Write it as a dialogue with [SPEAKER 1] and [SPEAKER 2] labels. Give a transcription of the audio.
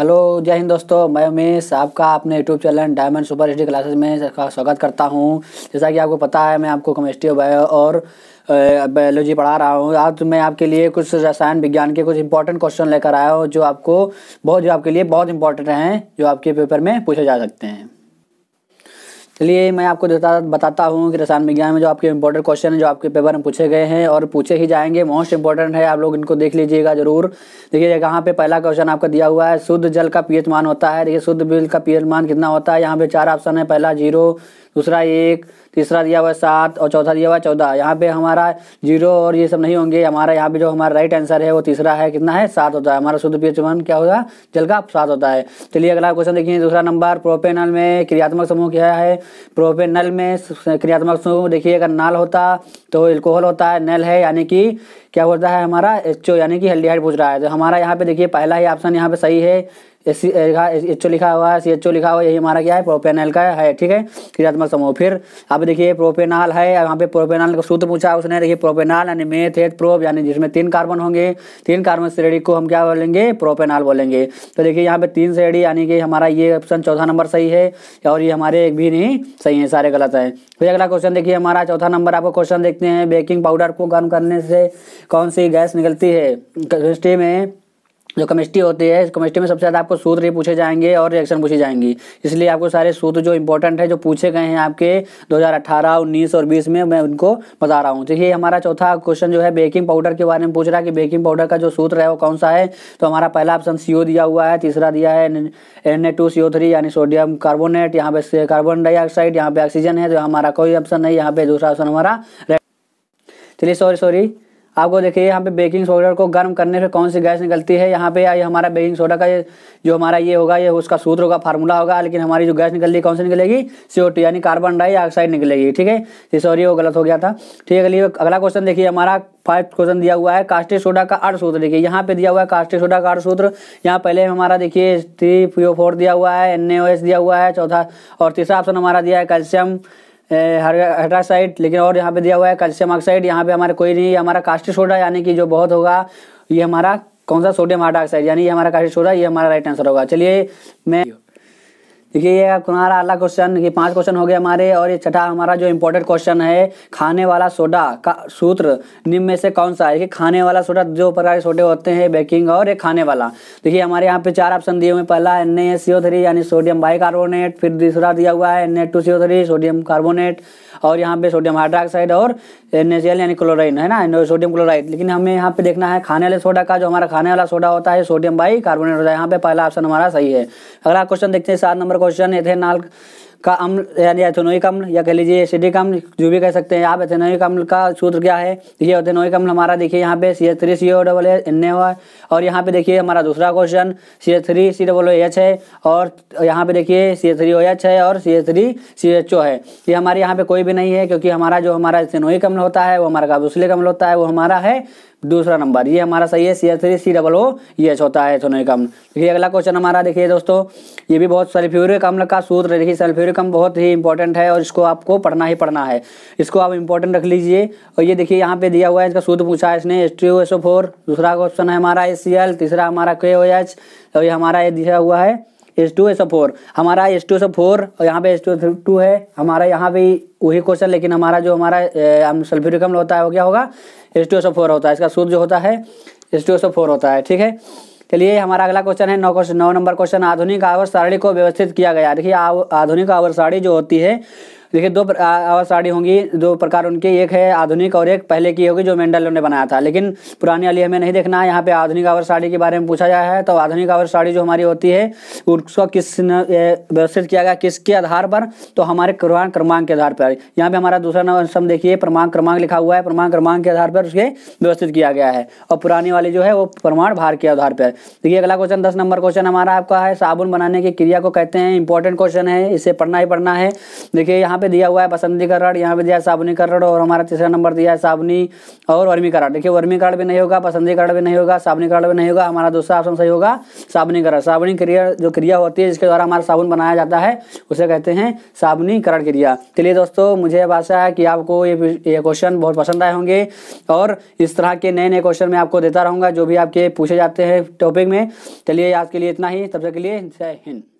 [SPEAKER 1] hello जय हिंद दोस्तों मैं उमेश आपका अपने YouTube channel diamond super study classes में स्वागत करता हूं जैसा कि आपको पता है मैं आपको केमिस्ट्री बायो और बायोलॉजी पढ़ा रहा हूँ आज मैं आपके लिए कुछ रसायन विज्ञान के कुछ इंपॉर्टेंट क्वेश्चन लेकर आया हूँ जो आपको बहुत जो आपके लिए बहुत इंपॉर्टेंट हैं जो आपके पेपर में पूछे जा सकते हैं चलिए मैं आपको बताता हूँ कि रसायन विज्ञान में जो आपके इंपॉर्टेंट क्वेश्चन है जो आपके पेपर में पूछे गए हैं और पूछे ही जाएंगे मोस्ट इंपॉर्टेंट है आप लोग इनको देख लीजिएगा जरूर देखिए यहाँ पे पहला क्वेश्चन आपका दिया हुआ है शुद्ध जल का पीएच मान होता है देखिए शुद्ध बिल का पीएच मान कितना होता है यहाँ पे चार ऑप्शन है पहला जीरो दूसरा एक तीसरा दिया हुआ है सात और चौथा दिया हुआ है चौदह यहाँ पे हमारा जीरो और ये सब नहीं होंगे हमारा यहाँ पे जो हमारा राइट आंसर है वो तीसरा है कितना है सात होता है हमारा शुद्ध पीएच वन क्या होगा जल का सात होता है चलिए अगला क्वेश्चन देखिए दूसरा नंबर प्रोपेनल में क्रियात्मक समूह क्या है प्रोपेनल में क्रियात्मक समूह देखिए अगर नल होता तो एल्कोहल होता है नल है यानी कि क्या हो रहा है हमारा एच ओ यानी कि हल्दी हाइट पूछ रहा है तो हमारा यहाँ पे देखिए पहला ही ऑप्शन यहाँ पे सही है एस एच ओ लिखा हुआ है सी एच ओ लिखा हुआ यही हमारा क्या है प्रोपेनल का है ठीक है क्रियात्मक समूह फिर अब देखिए प्रोपेनाल है यहाँ पे प्रोपेनाल का सूत्र पूछा उसने देखिए प्रोपेनाल यानी मेथ एथ प्रोप यानी जिसमें तीन कार्बन होंगे तीन कार्बन श्रेणी को हम क्या बोलेंगे प्रोपेनाल बोलेंगे तो देखिए यहाँ पे तीन श्रेणी यानी कि हमारा ये ऑप्शन चौथा नंबर सही है और ये हमारे एक भी नहीं सही है सारे गलत है फिर अगला क्वेश्चन देखिए हमारा चौथा नंबर आपको क्वेश्चन देखते हैं बेकिंग पाउडर को गर्म करने से कौन सी गैस निकलती है कमिस्ट्री में जो कमिस्ट्री होती है कमिस्ट्री में सबसे ज़्यादा आपको सूत्र ही पूछे जाएंगे और रिएक्शन पूछी जाएंगी इसलिए आपको सारे सूत्र जो इंपॉर्टेंट है जो पूछे गए हैं आपके 2018, 19 और 20 में मैं उनको बता रहा हूँ तो ये हमारा चौथा क्वेश्चन जो है बेकिंग पाउडर के बारे में पूछ रहा है कि बेकिंग पाउडर का जो सूत्र है वो कौन सा है तो हमारा पहला ऑप्शन सी दिया हुआ है तीसरा दिया है एन ए यानी सोडियम कार्बोनेट यहाँ पे कार्बन डाइऑक्साइड यहाँ पे ऑक्सीजन है तो हमारा कोई ऑप्शन नहीं यहाँ पे दूसरा ऑप्शन हमारा चलिए सॉरी सॉरी आपको देखिए यहाँ पे बेकिंग सोडा को गर्म करने से कौन सी गैस निकलती है यहाँ पे ये हमारा बेकिंग सोडा का ये जो हमारा ये होगा ये उसका सूत्र होगा फार्मूला होगा लेकिन हमारी जो गैस निकलती है कौन सी निकलेगी सीओ टी यानी कार्बन डाइऑक्साइड निकलेगी ठीक है ये सॉरी वो गलत हो गया था ठीक है अगला क्वेश्चन देखिए हमारा फाइव क्वेश्चन दिया हुआ है कास्टिक सोडा का अर्थ सूत्र देखिए यहाँ पे दिया हुआ है कास्टिक सोडा का अर्थ सूत्र यहाँ पहले हमारा देखिए थ्री फोर दिया हुआ है एन दिया हुआ है चौथा और तीसरा ऑप्शन हमारा दिया है कैल्शियम हेड्रासाइट लेकिन और यहाँ पे दिया हुआ है कैल्शियम ऑक्साइड यहाँ पे हमारे कोई नहीं हमारा कास्टिक सोडा यानी कि जो बहुत होगा ये हमारा कौन सा सोडियम हाइड्रोक्साइड यानी ये हमारा कास्टिक सोडा ये हमारा राइट आंसर होगा चलिए मैं देखिए ये हमारा अगला क्वेश्चन ये पांच क्वेश्चन हो गए हमारे और ये छठा हमारा जो इम्पोर्टेंट क्वेश्चन है खाने वाला सोडा का सूत्र निम्न में से कौन सा है देखिए खाने वाला सोडा दो प्रकार के सोडे होते हैं बेकिंग और ये खाने वाला देखिए हमारे यहाँ पे चार ऑप्शन दिए हुए पहला एन ए यानी सोडियम बाई फिर दूसरा दिया हुआ है एन ए सोडियम कार्बोनेट और यहाँ पे सोडियम हाइड्रोक्साइड और नेजियल यानी क्लोराइन है ना सोडियम क्लोराइड लेकिन हमें यहाँ पे देखना है खाने वाले सोडा का जो हमारा खाने वाला सोडा होता है सोडियम बाई कार्बोनेट होता है यहाँ पे पहला ऑप्शन हमारा सही है अगला क्वेश्चन देखते हैं सात नंबर क्वेश्चन एथेनॉल का अम्ल यानी एथेनोइक अम्ल या कह लीजिए एसिडिक अम्ल जो भी कह सकते हैं आप एथेनोइक अम्ल का सूत्र क्या है ये एथेनोइक अम्ल हमारा देखिए यहाँ पे C H three C O double N A और यहाँ पे देखिए हमारा दूसरा question C H three C double O H है और यहाँ पे देखिए C H three O H है और C H three C H O है ये हमारे यहाँ पे कोई भी नहीं है क्योंकि हमारा जो हमारा एथेनोइक अम्ल होता है वो हमारा कार्बोसिलिक अम्ल होता है वो हमारा है दूसरा नंबर ये हमारा सही है C S three C double O ये होता है सोनिक अम्ल देखिए अगला क्वेश्चन हमारा देखिए दोस्तों ये भी बहुत सल्फ्यूरिक अम्ल का सूत्र देखिए सल्फ्यूरिक अम्ल बहुत ही इंपॉर्टेंट है और इसको आपको पढ़ना ही पढ़ना है इसको आप इंपॉर्टेंट रख लीजिए और ये देखिए यहाँ पे दिया हुआ है इसका सूत्र पूछा है इसने S T O S O four दूसरा क्वेश्चन है हमारा ए सी एल तीसरा हमारा के ओ एच और ये हमारा ये दिया हुआ है एस टू एस फोर हमारा एस टू एस फोर और यहाँ पे एस टू एस टू है हमारा यहाँ भी वही क्वेश्चन लेकिन हमारा जो हमारा सल्फ्यूरिक अम्ल होता है वो क्या होगा एस टू एस फोर होता है इसका सूद जो होता है एस टू एस फोर होता है ठीक है चलिए हमारा अगला क्वेश्चन है नौ क्वेश्चन नौ नंबर क्वेश्चन आधुनिक आवर सारणी को व्यवस्थित किया गया देखिए आधुनिक आवर सारणी जो होती है देखिए दो आवास साड़ी होंगी दो प्रकार उनके एक है आधुनिक और एक पहले की होगी जो मेंडल ने बनाया था लेकिन पुराने वाली हमें नहीं देखना है यहाँ पे आधुनिक आवर साड़ी के बारे में पूछा गया है तो आधुनिक आवर साड़ी जो हमारी होती है उसको किस व्यवस्थित किया गया किसके आधार पर तो हमारे क्रमांक क्रमांक के आधार पर यहाँ पे हमारा दूसरा नंबर देखिए प्रमाण क्रमांक लिखा हुआ है प्रमाण क्रमांक के आधार पर उसके व्यवस्थित किया गया है और पुरानी वाली जो है वो प्रमाण भार के आधार पर देखिए अगला क्वेश्चन दस नंबर क्वेश्चन हमारा आपका है साबुन बनाने की क्रिया को कहते हैं इंपॉर्टेंट क्वेश्चन है इसे पढ़ना ही पढ़ना है देखिए यहाँ यहाँ पे दिया हुआ है बसंती का रड यहाँ पे दिया है साबुनी का रड और हमारा तीसरा नंबर दिया है साबुनी और वर्मी का रड देखिए वर्मी भी नहीं होगा बसंती भी नहीं होगा साबुनी भी नहीं होगा हमारा दूसरा ऑप्शन सही होगा साबुनी का रड साबुनी क्रिया जो क्रिया होती है जिसके द्वारा हमारा साबुन बनाया जाता है उसे कहते हैं साबुनी करण क्रिया चलिए दोस्तों मुझे आशा है कि आपको ये ये क्वेश्चन बहुत पसंद आए होंगे और इस तरह के नए नए क्वेश्चन मैं आपको देता रहूँगा जो भी आपके पूछे जाते हैं टॉपिक में चलिए आज के लिए इतना ही तब तक के लिए जय हिंद